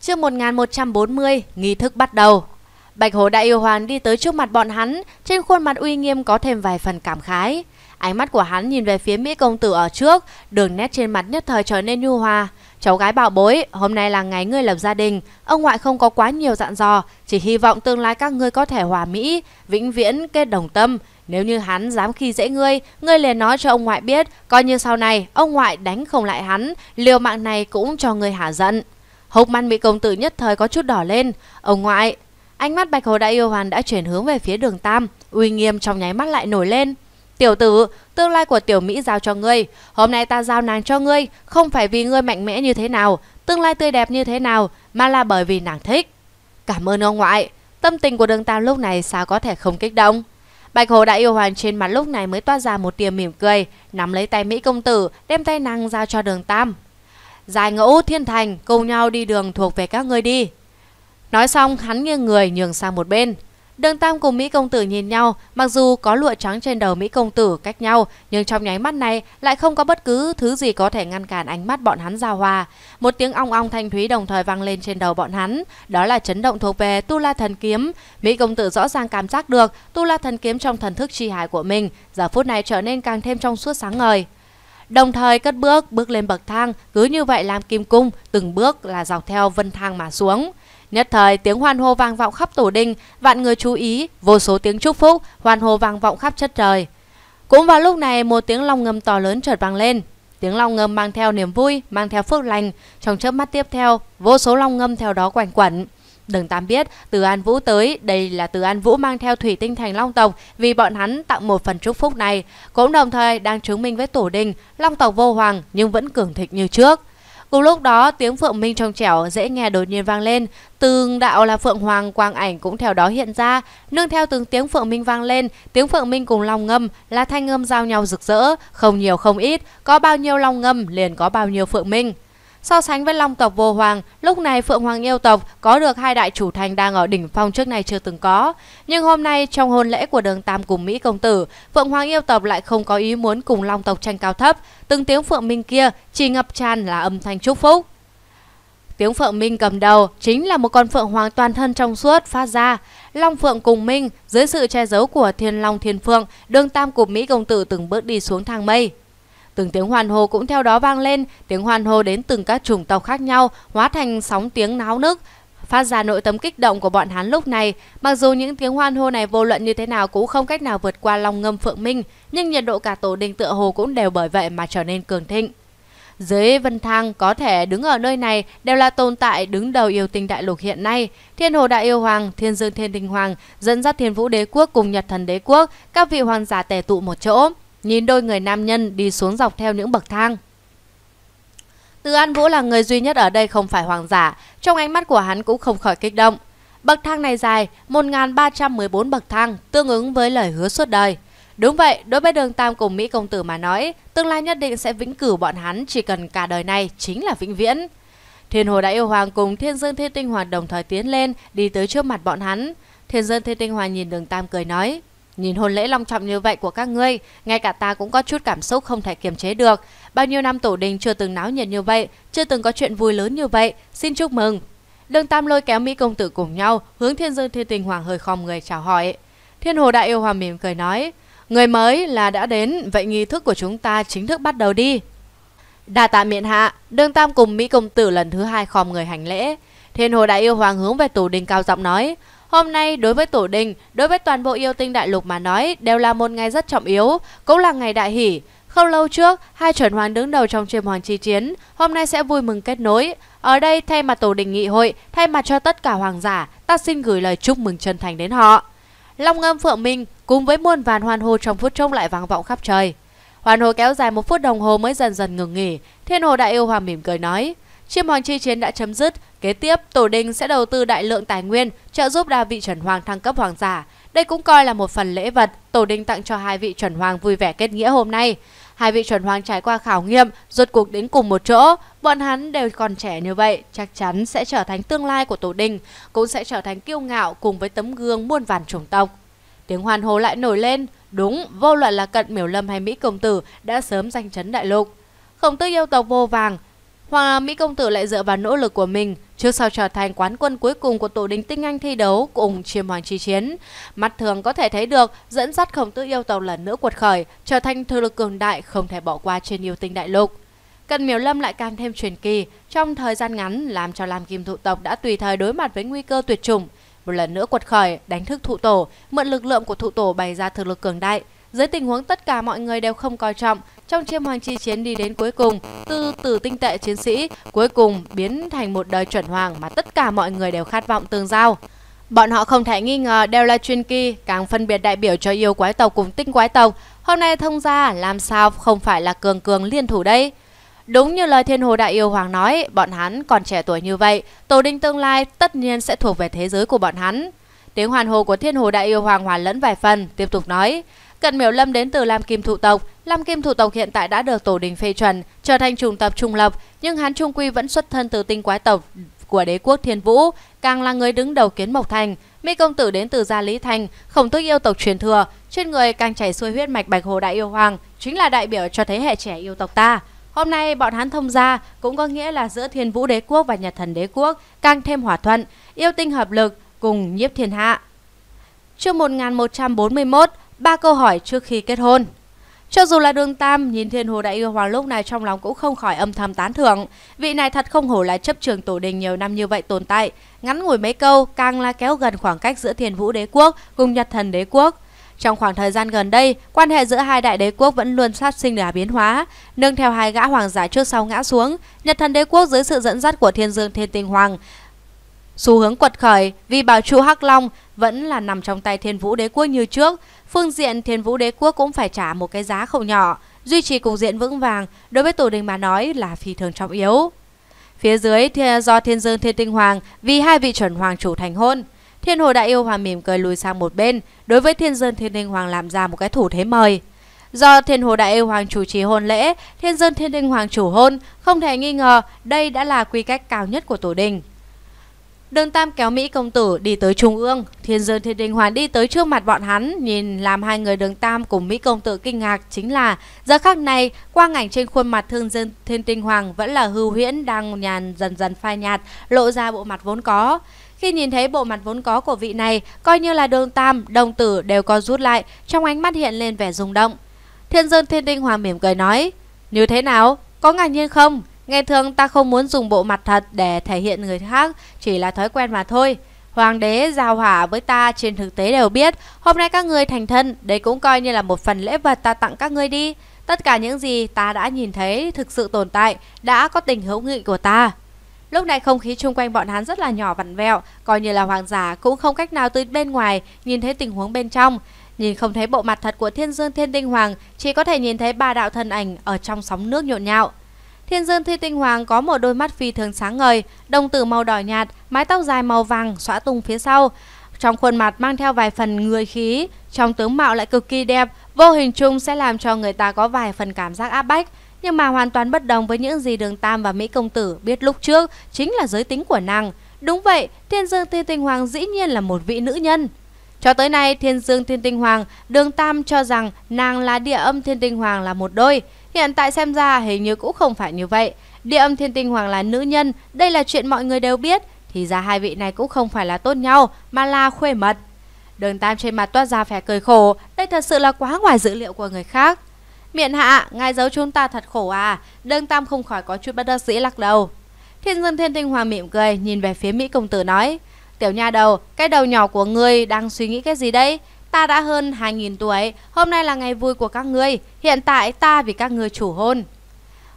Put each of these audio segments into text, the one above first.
Trước 1140, nghi thức bắt đầu. Bạch hổ Đại Yêu hoàng đi tới trước mặt bọn hắn, trên khuôn mặt uy nghiêm có thêm vài phần cảm khái. Ánh mắt của hắn nhìn về phía Mỹ Công Tử ở trước, đường nét trên mặt nhất thời trở nên nhu hòa. Cháu gái bảo bối, hôm nay là ngày ngươi lập gia đình, ông ngoại không có quá nhiều dặn dò, chỉ hy vọng tương lai các ngươi có thể hòa mỹ, vĩnh viễn kết đồng tâm. Nếu như hắn dám khi dễ ngươi, ngươi liền nói cho ông ngoại biết, coi như sau này ông ngoại đánh không lại hắn, liều mạng này cũng cho ngươi hả giận. Hốc mắt Mỹ công tử nhất thời có chút đỏ lên. Ông ngoại, ánh mắt Bạch Hồ Đại Yêu Hoàn đã chuyển hướng về phía đường Tam, uy nghiêm trong nháy mắt lại nổi lên. Tiểu tử, tương lai của tiểu Mỹ giao cho ngươi, hôm nay ta giao nàng cho ngươi, không phải vì ngươi mạnh mẽ như thế nào, tương lai tươi đẹp như thế nào, mà là bởi vì nàng thích. Cảm ơn ông ngoại, tâm tình của đường Tam lúc này sao có thể không kích động. Bạch Hồ Đại Yêu Hoàn trên mặt lúc này mới toát ra một tia mỉm cười, nắm lấy tay Mỹ công tử, đem tay nàng giao cho đường Tam, Giải ngẫu thiên thành cùng nhau đi đường thuộc về các ngươi đi. Nói xong hắn nghiêng người nhường sang một bên. Đường Tam cùng Mỹ Công Tử nhìn nhau, mặc dù có lụa trắng trên đầu Mỹ Công Tử cách nhau, nhưng trong nháy mắt này lại không có bất cứ thứ gì có thể ngăn cản ánh mắt bọn hắn giao hòa. Một tiếng ong ong thanh thúy đồng thời vang lên trên đầu bọn hắn, đó là chấn động thuộc về Tu La Thần Kiếm. Mỹ Công Tử rõ ràng cảm giác được Tu La Thần Kiếm trong thần thức chi hải của mình, giờ phút này trở nên càng thêm trong suốt sáng ngời. Đồng thời cất bước, bước lên bậc thang, cứ như vậy làm kim cung, từng bước là dọc theo vân thang mà xuống. Nhất thời tiếng hoan hô vang vọng khắp tổ đình, vạn người chú ý, vô số tiếng chúc phúc, hoan hô vang vọng khắp chất trời. Cũng vào lúc này một tiếng long ngâm to lớn chợt vang lên. Tiếng long ngâm mang theo niềm vui, mang theo phước lành, trong chớp mắt tiếp theo, vô số long ngâm theo đó quanh quẩn đừng Tam biết, từ An Vũ tới, đây là từ An Vũ mang theo thủy tinh thành Long Tộc vì bọn hắn tặng một phần chúc phúc này, cũng đồng thời đang chứng minh với tổ đình, Long Tộc vô hoàng nhưng vẫn cường thịnh như trước. Cùng lúc đó, tiếng phượng minh trong trẻo dễ nghe đột nhiên vang lên, từng đạo là phượng hoàng quang ảnh cũng theo đó hiện ra, nương theo từng tiếng phượng minh vang lên, tiếng phượng minh cùng long ngâm là thanh âm giao nhau rực rỡ, không nhiều không ít, có bao nhiêu long ngâm liền có bao nhiêu phượng minh. So sánh với Long tộc vô hoàng, lúc này Phượng Hoàng yêu tộc có được hai đại chủ thành đang ở đỉnh phong trước này chưa từng có. Nhưng hôm nay trong hôn lễ của đường Tam cùng Mỹ công tử, Phượng Hoàng yêu tộc lại không có ý muốn cùng Long tộc tranh cao thấp. Từng tiếng Phượng Minh kia chỉ ngập tràn là âm thanh chúc phúc. Tiếng Phượng Minh cầm đầu chính là một con Phượng Hoàng toàn thân trong suốt phát ra. Long Phượng cùng Minh dưới sự che giấu của Thiên Long Thiên Phượng, đường Tam cùng Mỹ công tử từng bước đi xuống thang mây. Từng tiếng hoàn hô cũng theo đó vang lên, tiếng hoàn hô đến từng các chủng tộc khác nhau, hóa thành sóng tiếng náo nức, phát ra nội tâm kích động của bọn hắn lúc này. Mặc dù những tiếng hoan hô này vô luận như thế nào cũng không cách nào vượt qua long ngâm phượng minh, nhưng nhiệt độ cả tổ đình tựa hồ cũng đều bởi vậy mà trở nên cường thịnh. Dưới Vân Thang có thể đứng ở nơi này đều là tồn tại đứng đầu yêu tinh đại lục hiện nay. Thiên Hồ Đại Yêu Hoàng, Thiên Dương Thiên Đình Hoàng dẫn dắt Thiên Vũ Đế Quốc cùng Nhật Thần Đế Quốc, các vị hoàng giả tề tụ một chỗ nhìn đôi người nam nhân đi xuống dọc theo những bậc thang. Từ An Vũ là người duy nhất ở đây không phải hoàng giả, trong ánh mắt của hắn cũng không khỏi kích động. Bậc thang này dài 1.314 bậc thang, tương ứng với lời hứa suốt đời. Đúng vậy, đối với đường Tam cùng Mỹ Công Tử mà nói, tương lai nhất định sẽ vĩnh cửu bọn hắn chỉ cần cả đời này chính là vĩnh viễn. Thiên Hồ Đại Yêu Hoàng cùng Thiên Dương Thiên Tinh Hoàng đồng thời tiến lên, đi tới trước mặt bọn hắn. Thiên Dương Thiên Tinh Hoàng nhìn đường Tam cười nói. Nhìn hôn lễ long trọng như vậy của các ngươi, ngay cả ta cũng có chút cảm xúc không thể kiềm chế được. Bao nhiêu năm tổ đình chưa từng náo nhiệt như vậy, chưa từng có chuyện vui lớn như vậy, xin chúc mừng. Đường Tam lôi kéo Mỹ công tử cùng nhau, hướng Thiên Dương Thiên Tình Hoàng hơi khom người chào hỏi. Thiên Hồ Đại Yêu Hòa mỉm cười nói, người mới là đã đến, vậy nghi thức của chúng ta chính thức bắt đầu đi. Đà tạ miện hạ, Đường Tam cùng Mỹ công tử lần thứ hai khom người hành lễ. Thiên Hồ Đại Yêu Hoàng hướng về tổ đình cao giọng nói, Hôm nay đối với tổ đình, đối với toàn bộ yêu tinh đại lục mà nói đều là một ngày rất trọng yếu, cũng là ngày đại hỷ. Không lâu trước, hai chuẩn hoàng đứng đầu trong chiêm hoàng chi chiến, hôm nay sẽ vui mừng kết nối. Ở đây, thay mặt tổ đình nghị hội, thay mặt cho tất cả hoàng giả, ta xin gửi lời chúc mừng chân thành đến họ. Long ngâm phượng minh cùng với muôn vàn hoàn hồ trong phút trông lại vang vọng khắp trời. Hoàn hồ kéo dài một phút đồng hồ mới dần dần ngừng nghỉ, thiên hồ đại yêu hoàng mỉm cười nói. Chiêm hoàng chi chiến đã chấm dứt, kế tiếp Tổ Đình sẽ đầu tư đại lượng tài nguyên trợ giúp đa vị chuẩn hoàng thăng cấp hoàng giả. Đây cũng coi là một phần lễ vật Tổ Đình tặng cho hai vị chuẩn hoàng vui vẻ kết nghĩa hôm nay. Hai vị chuẩn hoàng trải qua khảo nghiệm, rốt cuộc đến cùng một chỗ, bọn hắn đều còn trẻ như vậy, chắc chắn sẽ trở thành tương lai của Tổ Đình, cũng sẽ trở thành kiêu ngạo cùng với tấm gương muôn vàn chủng tộc. Tiếng hoan hô lại nổi lên, đúng, vô luận là cận miểu lâm hay Mỹ công tử đã sớm danh chấn đại lục. Khổng tư yêu tộc vô vàng, Hoàng à, Mỹ Công Tử lại dựa vào nỗ lực của mình trước sau trở thành quán quân cuối cùng của tổ đình tinh anh thi đấu cùng chiêm hoàng chi chiến. Mắt thường có thể thấy được dẫn dắt khổng tử yêu tàu lần nữa quật khởi, trở thành thực lực cường đại không thể bỏ qua trên yêu tinh đại lục. Cần Miểu Lâm lại càng thêm truyền kỳ, trong thời gian ngắn làm cho Lam Kim Thụ Tộc đã tùy thời đối mặt với nguy cơ tuyệt chủng. Một lần nữa quật khởi, đánh thức thụ tổ, mượn lực lượng của thụ tổ bày ra thực lực cường đại. Dưới tình huống tất cả mọi người đều không coi trọng, trong chiêm hoàng chi chiến đi đến cuối cùng, từ từ tinh tệ chiến sĩ cuối cùng biến thành một đời chuẩn hoàng mà tất cả mọi người đều khát vọng tương giao. Bọn họ không thể nghi ngờ đều là chuyên kỳ, càng phân biệt đại biểu cho yêu quái tộc cùng tinh quái tộc. Hôm nay thông ra làm sao không phải là cường cường liên thủ đây? Đúng như lời thiên hồ đại yêu hoàng nói, bọn hắn còn trẻ tuổi như vậy, tổ đinh tương lai tất nhiên sẽ thuộc về thế giới của bọn hắn. Tiếng hoàn hồ của thiên hồ đại yêu hoàng hòa lẫn vài phần, tiếp tục nói. Cận miểu lâm đến từ lam kim thụ tộc, Lam Kim Thủ tộc hiện tại đã được tổ đình phê chuẩn, trở thành trùng tập trung lập, nhưng hắn trung quy vẫn xuất thân từ tinh quái tộc của đế quốc Thiên Vũ, càng là người đứng đầu kiến Mộc Thành. Mỹ công tử đến từ gia Lý Thành, khổng tước yêu tộc truyền thừa, trên người càng chảy xuôi huyết mạch Bạch Hồ Đại Yêu Hoàng, chính là đại biểu cho thế hệ trẻ yêu tộc ta. Hôm nay bọn hắn thông gia cũng có nghĩa là giữa Thiên Vũ Đế quốc và Nhật Thần Đế quốc càng thêm hòa thuận, yêu tinh hợp lực cùng nhiếp thiên hạ. Chương 1141, ba câu hỏi trước khi kết hôn. Cho dù là đường Tam, nhìn Thiên Hồ Đại Yêu Hoàng lúc này trong lòng cũng không khỏi âm thầm tán thưởng. Vị này thật không hổ là chấp trường tổ đình nhiều năm như vậy tồn tại. Ngắn ngủi mấy câu, càng là kéo gần khoảng cách giữa Thiên Vũ Đế Quốc cùng Nhật Thần Đế Quốc. Trong khoảng thời gian gần đây, quan hệ giữa hai đại đế quốc vẫn luôn sát sinh đà biến hóa. Nương theo hai gã hoàng giả trước sau ngã xuống, Nhật Thần Đế Quốc dưới sự dẫn dắt của Thiên Dương Thiên Tinh Hoàng, Xu hướng quật khởi vì bảo trụ Hắc Long vẫn là nằm trong tay Thiên Vũ Đế Quốc như trước, phương diện Thiên Vũ Đế Quốc cũng phải trả một cái giá không nhỏ, duy trì cục diện vững vàng đối với tổ đình mà nói là phi thường trọng yếu. Phía dưới do Thiên Dương Thiên Tinh Hoàng vì hai vị chuẩn hoàng chủ thành hôn, Thiên Hồ Đại Yêu Hoàng mỉm cười lùi sang một bên, đối với Thiên Dương Thiên Tinh Hoàng làm ra một cái thủ thế mời. Do Thiên Hồ Đại Yêu Hoàng chủ trì hôn lễ, Thiên Dương Thiên Tinh Hoàng chủ hôn, không thể nghi ngờ đây đã là quy cách cao nhất của tổ đình. Đường Tam kéo Mỹ công tử đi tới trung ương, Thiên Dương Thiên Đình Hoàn đi tới trước mặt bọn hắn, nhìn làm hai người Đường Tam cùng Mỹ công tử kinh ngạc chính là giờ khắc này, quang ảnh trên khuôn mặt Thương Dương Thiên đình Hoàng vẫn là hư huyễn đang nhàn dần dần phai nhạt, lộ ra bộ mặt vốn có. Khi nhìn thấy bộ mặt vốn có của vị này, coi như là Đường Tam, đồng tử đều có rút lại, trong ánh mắt hiện lên vẻ rung động. Thiên Dương Thiên đình Hoàng mỉm cười nói: "Như thế nào? Có ngạc nhiên không?" Ngày thường ta không muốn dùng bộ mặt thật để thể hiện người khác, chỉ là thói quen mà thôi. Hoàng đế giao hỏa với ta trên thực tế đều biết, hôm nay các ngươi thành thân, đây cũng coi như là một phần lễ vật ta tặng các ngươi đi. Tất cả những gì ta đã nhìn thấy thực sự tồn tại, đã có tình hữu nghị của ta. Lúc này không khí xung quanh bọn hắn rất là nhỏ vặn vẹo, coi như là hoàng giả cũng không cách nào từ bên ngoài nhìn thấy tình huống bên trong. Nhìn không thấy bộ mặt thật của thiên dương thiên tinh hoàng, chỉ có thể nhìn thấy ba đạo thân ảnh ở trong sóng nước nhộn nhạo. Thiên dương thi tinh hoàng có một đôi mắt phi thường sáng ngời, đồng tử màu đỏ nhạt, mái tóc dài màu vàng xõa tung phía sau. Trong khuôn mặt mang theo vài phần người khí, trong tướng mạo lại cực kỳ đẹp, vô hình chung sẽ làm cho người ta có vài phần cảm giác áp bách. Nhưng mà hoàn toàn bất đồng với những gì Đường Tam và Mỹ Công Tử biết lúc trước chính là giới tính của nàng. Đúng vậy, Thiên Dương Thiên Tinh Hoàng dĩ nhiên là một vị nữ nhân. Cho tới nay, Thiên Dương Thiên Tinh Hoàng, Đường Tam cho rằng nàng là địa âm Thiên Tinh Hoàng là một đôi. Hiện tại xem ra hình như cũng không phải như vậy. Địa âm thiên tinh hoàng là nữ nhân, đây là chuyện mọi người đều biết. Thì ra hai vị này cũng không phải là tốt nhau, mà là khuê mật. Đường Tam trên mặt toát ra vẻ cười khổ, đây thật sự là quá ngoài dữ liệu của người khác. Miện hạ, ngài giấu chúng ta thật khổ à, đường Tam không khỏi có chút bất đắc dĩ lắc đầu. Thiên dương thiên tinh hoàng mỉm cười, nhìn về phía Mỹ công tử nói. Tiểu nha đầu, cái đầu nhỏ của ngươi đang suy nghĩ cái gì đấy? ta đã hơn 2.000 tuổi, hôm nay là ngày vui của các ngươi, hiện tại ta vì các ngươi chủ hôn.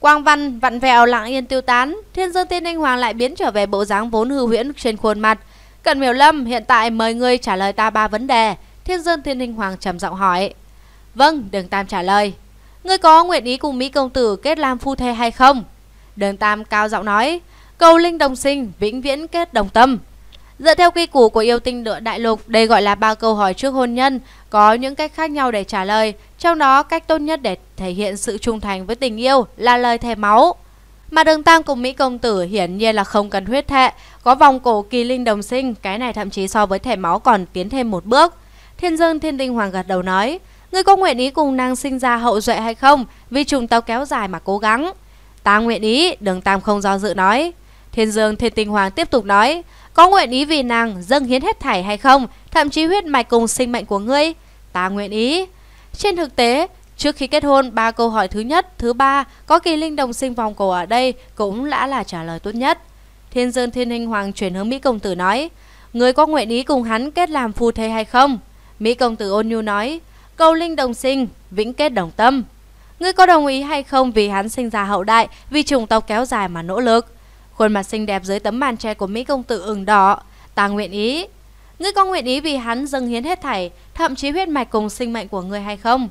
Quang Văn vặn vẹo lặng yên tiêu tán, Thiên Dương Tiên Ninh Hoàng lại biến trở về bộ dáng vốn hư huyễn trên khuôn mặt. Cận Miểu Lâm, hiện tại mời ngươi trả lời ta ba vấn đề. Thiên Dương Tiên Ninh Hoàng trầm giọng hỏi. Vâng, Đường Tam trả lời. Ngươi có nguyện ý cùng Mỹ Công Tử kết làm phu thê hay không? Đường Tam cao giọng nói. Cầu linh đồng sinh, vĩnh viễn kết đồng tâm. Dựa theo quy củ của yêu tinh nửa đại lục, đây gọi là ba câu hỏi trước hôn nhân, có những cách khác nhau để trả lời, trong đó cách tốt nhất để thể hiện sự trung thành với tình yêu là lời thề máu. Mà Đường Tam cùng Mỹ Công Tử hiển nhiên là không cần huyết thệ, có vòng cổ kỳ linh đồng sinh, cái này thậm chí so với thẻ máu còn tiến thêm một bước. Thiên Dương Thiên Tinh Hoàng gật đầu nói, người có nguyện ý cùng nàng sinh ra hậu duệ hay không, vì chúng tao kéo dài mà cố gắng. Ta nguyện ý, Đường Tam không do dự nói. Thiên Dương Thiên Tinh Hoàng tiếp tục nói, có nguyện ý vì nàng dâng hiến hết thảy hay không, thậm chí huyết mạch cùng sinh mệnh của ngươi? Ta nguyện ý. Trên thực tế, trước khi kết hôn, ba câu hỏi thứ nhất, thứ ba, có kỳ linh đồng sinh vòng cổ ở đây cũng đã là trả lời tốt nhất. Thiên Dương Thiên Hình Hoàng chuyển hướng Mỹ Công Tử nói, ngươi có nguyện ý cùng hắn kết làm phu thê hay không? Mỹ Công Tử ôn nhu nói, câu linh đồng sinh, vĩnh kết đồng tâm. Ngươi có đồng ý hay không vì hắn sinh ra hậu đại, vì chủng tộc kéo dài mà nỗ lực? Khuôn mặt xinh đẹp dưới tấm màn tre của Mỹ công tử ửng đỏ. Ta nguyện ý. Ngươi có nguyện ý vì hắn dâng hiến hết thảy, thậm chí huyết mạch cùng sinh mệnh của ngươi hay không?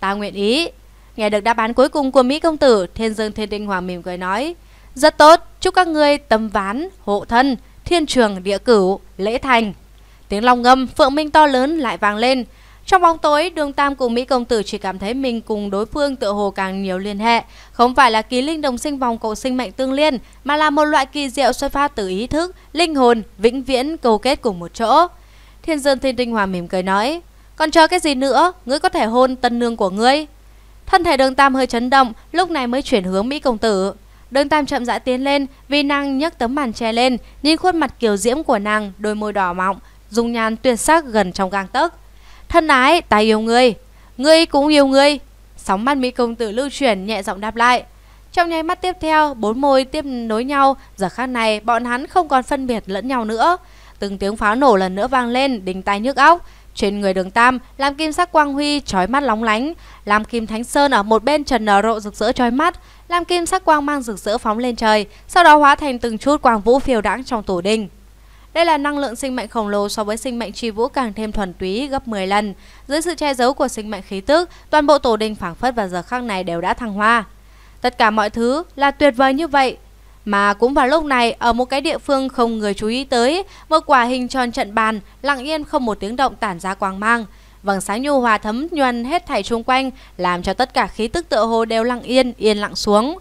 Ta nguyện ý. Nghe được đáp án cuối cùng của Mỹ công tử, Thiên Dương Thiên Tinh hòa mỉm cười nói. Rất tốt, chúc các ngươi tầm ván, hộ thân, thiên trường, địa cửu, lễ thành. Tiếng long ngâm, phượng minh to lớn lại vang lên. Trong bóng tối, Đường Tam cùng Mỹ Công Tử chỉ cảm thấy mình cùng đối phương tựa hồ càng nhiều liên hệ. Không phải là ký linh đồng sinh vòng cầu sinh mệnh tương liên, mà là một loại kỳ diệu xuất phát từ ý thức, linh hồn, vĩnh viễn, cầu kết cùng một chỗ. Thiên Dương Thiên Tinh Hòa mỉm cười nói, còn chờ cái gì nữa, ngươi có thể hôn tân nương của ngươi. Thân thể đường Tam hơi chấn động, lúc này mới chuyển hướng Mỹ Công Tử. Đường Tam chậm rãi tiến lên, vi năng nhấc tấm màn che lên, nhìn khuôn mặt kiều diễm của nàng, đôi môi đỏ mọng, dung nhan tuyệt sắc gần trong gang tấc. Thân ái, ta yêu ngươi. Ngươi cũng yêu ngươi. Sóng mắt Mỹ công tử lưu chuyển nhẹ giọng đáp lại. Trong nháy mắt tiếp theo, bốn môi tiếp nối nhau, giờ khác này bọn hắn không còn phân biệt lẫn nhau nữa. Từng tiếng pháo nổ lần nữa vang lên, đình tai nhức óc. Trên người đường Tam, làm kim sắc quang huy trói mắt lóng lánh, làm kim thánh sơn ở một bên trần nở rộ rực rỡ trói mắt, làm kim sắc quang mang rực rỡ phóng lên trời, sau đó hóa thành từng chút quang vũ phiêu đãng trong tổ đình. Đây là năng lượng sinh mệnh khổng lồ so với sinh mệnh chi vũ càng thêm thuần túy gấp 10 lần. Dưới sự che giấu của sinh mệnh khí tức, toàn bộ tổ đình phảng phất vào giờ khắc này đều đã thăng hoa. Tất cả mọi thứ là tuyệt vời như vậy. Mà cũng vào lúc này, ở một cái địa phương không người chú ý tới, một quả hình tròn trận bàn, lặng yên không một tiếng động tản ra quang mang. Vầng sáng nhu hòa thấm nhuần hết thảy xung quanh, làm cho tất cả khí tức tựa hồ đều lặng yên, yên lặng xuống.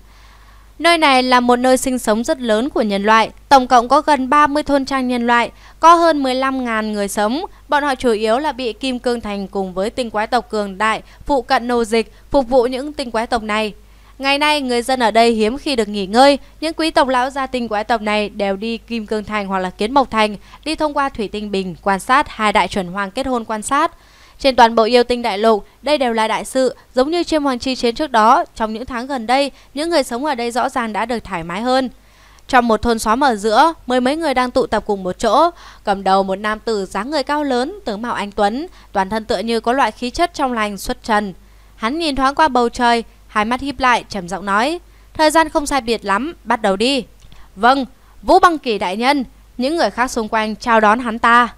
Nơi này là một nơi sinh sống rất lớn của nhân loại, tổng cộng có gần 30 thôn trang nhân loại, có hơn 15.000 người sống. Bọn họ chủ yếu là bị Kim Cương Thành cùng với tinh quái tộc cường đại phụ cận nô dịch, phục vụ những tinh quái tộc này. Ngày nay, người dân ở đây hiếm khi được nghỉ ngơi, những quý tộc lão gia tinh quái tộc này đều đi Kim Cương Thành hoặc là Kiến Mộc Thành, đi thông qua Thủy Tinh Bình quan sát hai đại chuẩn hoàng kết hôn quan sát. Trên toàn bộ yêu tinh đại lục, đây đều là đại sự, giống như chiêm hoàng chi chiến trước đó, trong những tháng gần đây, những người sống ở đây rõ ràng đã được thoải mái hơn. Trong một thôn xóm ở giữa, mười mấy người đang tụ tập cùng một chỗ, cầm đầu một nam tử dáng người cao lớn, tướng mạo anh Tuấn, toàn thân tựa như có loại khí chất trong lành xuất trần. Hắn nhìn thoáng qua bầu trời, hai mắt híp lại, trầm giọng nói, thời gian không sai biệt lắm, bắt đầu đi. Vâng, Vũ Băng Kỳ đại nhân, những người khác xung quanh chào đón hắn ta.